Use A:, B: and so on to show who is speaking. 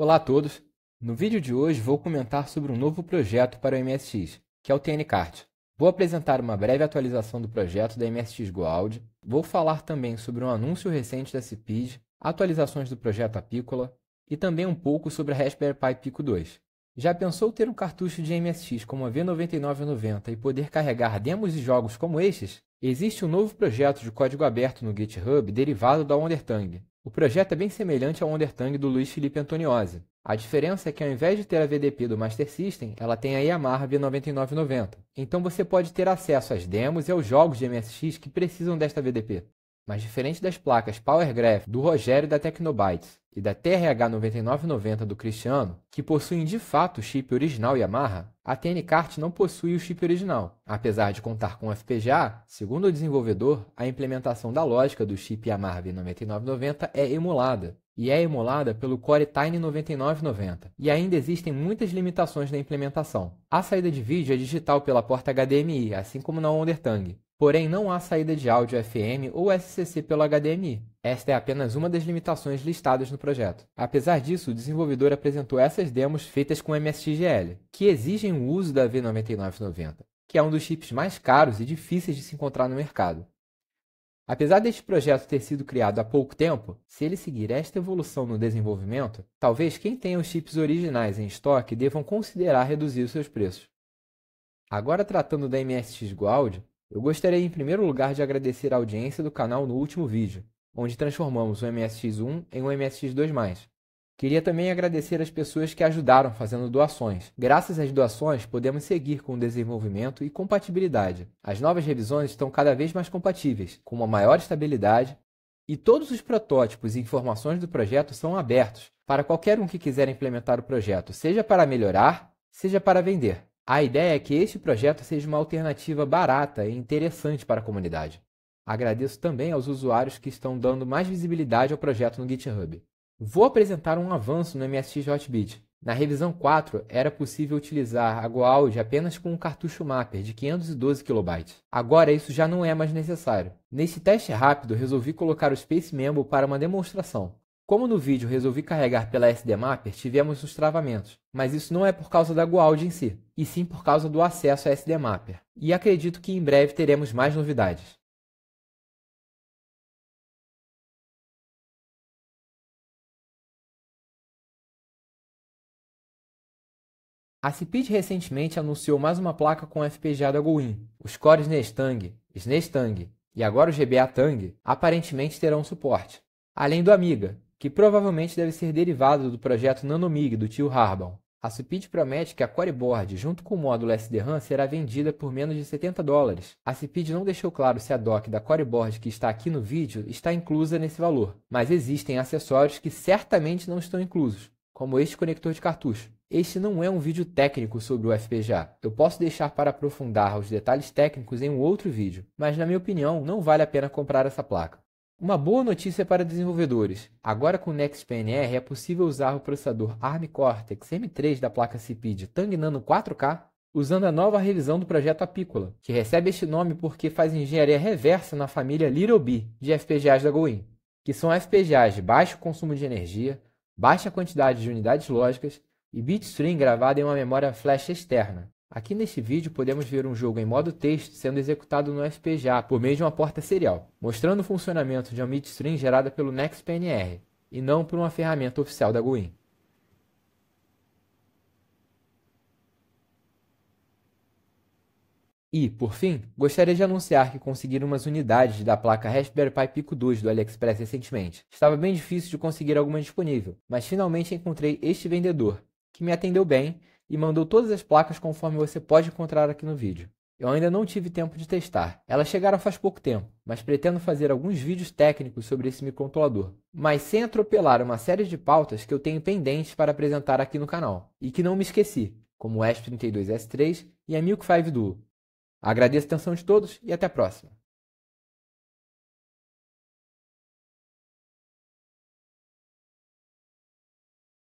A: Olá a todos! No vídeo de hoje vou comentar sobre um novo projeto para o MSX, que é o TNCart. Vou apresentar uma breve atualização do projeto da MSX GoAudio, vou falar também sobre um anúncio recente da CPID, atualizações do projeto Apícola e também um pouco sobre a Raspberry Pi Pico 2. Já pensou ter um cartucho de MSX como a V9990 e poder carregar demos e jogos como estes? Existe um novo projeto de código aberto no GitHub derivado da Undertang, o projeto é bem semelhante ao Undertang do Luiz Felipe Antoniozzi. A diferença é que ao invés de ter a VDP do Master System, ela tem a Yamaha V9990. Então você pode ter acesso às demos e aos jogos de MSX que precisam desta VDP. Mas diferente das placas PowerGraph do Rogério da Tecnobytes e da TRH9990 do Cristiano, que possuem de fato o chip original Yamaha, a TNCart não possui o chip original, apesar de contar com FPGA. Segundo o desenvolvedor, a implementação da lógica do chip Yamaha V9990 é emulada, e é emulada pelo Core Tiny 9990, e ainda existem muitas limitações na implementação. A saída de vídeo é digital pela porta HDMI, assim como na Undertang, Porém, não há saída de áudio FM ou SCC pelo HDMI. Esta é apenas uma das limitações listadas no projeto. Apesar disso, o desenvolvedor apresentou essas demos feitas com MSXGL, que exigem o uso da V9990, que é um dos chips mais caros e difíceis de se encontrar no mercado. Apesar deste projeto ter sido criado há pouco tempo, se ele seguir esta evolução no desenvolvimento, talvez quem tenha os chips originais em estoque devam considerar reduzir os seus preços. Agora tratando da MSX Gold, eu gostaria em primeiro lugar de agradecer a audiência do canal no último vídeo, onde transformamos o MSX1 em um MSX2+. Queria também agradecer as pessoas que ajudaram fazendo doações. Graças às doações, podemos seguir com o desenvolvimento e compatibilidade. As novas revisões estão cada vez mais compatíveis, com uma maior estabilidade, e todos os protótipos e informações do projeto são abertos para qualquer um que quiser implementar o projeto, seja para melhorar, seja para vender. A ideia é que este projeto seja uma alternativa barata e interessante para a comunidade. Agradeço também aos usuários que estão dando mais visibilidade ao projeto no GitHub. Vou apresentar um avanço no MSX Hotbit. Na revisão 4, era possível utilizar a GoAudio apenas com um cartucho mapper de 512 KB. Agora isso já não é mais necessário. Neste teste rápido, resolvi colocar o Space Memo para uma demonstração. Como no vídeo resolvi carregar pela SD Mapper tivemos os travamentos, mas isso não é por causa da GUAUD em si, e sim por causa do acesso à Mapper. E acredito que em breve teremos mais novidades. A Cipid recentemente anunciou mais uma placa com FPGA da GoWin. Os cores Nestang, Snestang e agora o GBA Tang aparentemente terão suporte, além do Amiga, que provavelmente deve ser derivado do projeto Nanomig do tio Harbaugh. A Cipid promete que a Coreboard, junto com o módulo SD-RAM, será vendida por menos de 70 dólares. A Cipid não deixou claro se a dock da Coreboard que está aqui no vídeo está inclusa nesse valor, mas existem acessórios que certamente não estão inclusos, como este conector de cartucho. Este não é um vídeo técnico sobre o FPGA. Eu posso deixar para aprofundar os detalhes técnicos em um outro vídeo, mas na minha opinião não vale a pena comprar essa placa. Uma boa notícia para desenvolvedores. Agora com o NextPNR é possível usar o processador ARM Cortex M3 da placa CPID Tang Nano 4K usando a nova revisão do projeto Apícola, que recebe este nome porque faz engenharia reversa na família Little B de FPGAs da GoIn, que são FPGAs de baixo consumo de energia, baixa quantidade de unidades lógicas e bitstream gravado em uma memória flash externa, Aqui neste vídeo podemos ver um jogo em modo texto sendo executado no FPGA por meio de uma porta serial, mostrando o funcionamento de uma midstream gerada pelo NextPNR, e não por uma ferramenta oficial da GUIN. E, por fim, gostaria de anunciar que consegui umas unidades da placa Raspberry Pi Pico 2 do AliExpress recentemente. Estava bem difícil de conseguir alguma disponível, mas finalmente encontrei este vendedor, que me atendeu bem e mandou todas as placas conforme você pode encontrar aqui no vídeo. Eu ainda não tive tempo de testar. Elas chegaram faz pouco tempo, mas pretendo fazer alguns vídeos técnicos sobre esse microcontrolador, mas sem atropelar uma série de pautas que eu tenho pendentes para apresentar aqui no canal e que não me esqueci, como o S32S3 e a Milk 5 Duo. Agradeço a atenção de todos e até a próxima.